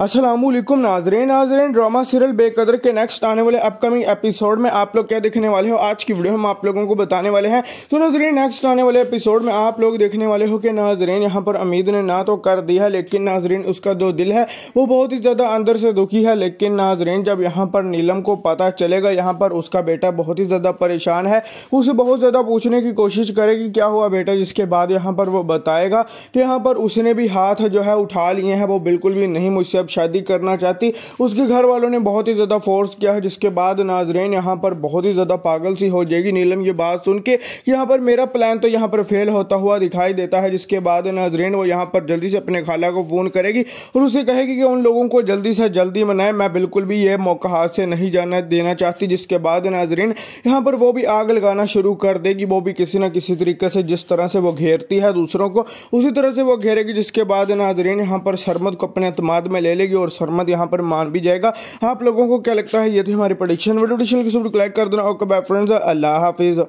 असलम नाजरीन नाजरीन drama serial बेकदर के नेक्स्ट आने वाले अपकमिंग एपिसोड में आप लोग क्या देखने वाले हो आज की वीडियो हम आप लोगों को बताने वाले हैं तो नाजरीन नेक्स्ट आने वाले एपिसोड में आप लोग देखने वाले हो कि नाजरीन यहाँ पर अमीद ने ना तो कर दिया है लेकिन नाजरीन उसका जो दिल है वो बहुत ही ज़्यादा अंदर से दुखी है लेकिन नाजरीन जब यहाँ पर नीलम को पता चलेगा यहाँ पर उसका बेटा बहुत ही ज़्यादा परेशान है उसे बहुत ज़्यादा पूछने की कोशिश करेगी क्या हुआ बेटा जिसके बाद यहाँ पर वो बताएगा कि यहाँ पर उसने भी हाथ जो है उठा लिए हैं वो बिल्कुल भी नहीं मुझसे अब शादी करना चाहती उसके घर वालों ने बहुत ही ज़्यादा फोर्स किया है जिसके बाद नाजरेन यहाँ पर बहुत ही ज़्यादा पागल सी हो जाएगी नीलम ये बात सुन के यहाँ पर मेरा प्लान तो यहाँ पर फेल होता हुआ दिखाई देता है जिसके बाद नाजरेन वो यहाँ पर जल्दी से अपने खाला को फ़ोन करेगी और उसे कहेगी कि उन लोगों को जल्दी से जल्दी मनाए मैं बिल्कुल भी ये मौका हाथ से नहीं जाना देना चाहती जिसके बाद नाजरीन यहाँ पर वो भी आग लगाना शुरू कर देगी वो भी किसी ना किसी तरीके से जिस तरह से वो घेरती है दूसरों को उसी तरह से वो घेरेगी जिसके बाद नाजरीन यहाँ पर शरमद को अपने अतमाद में ले लेगी और सरमत यहाँ पर मान भी जाएगा आप लोगों को क्या लगता है ये थी हमारी प्रोडिक्शन वीडियो की लाइक तो कर देना ओके बाय फ्रेंड्स अल्लाह हाफिज़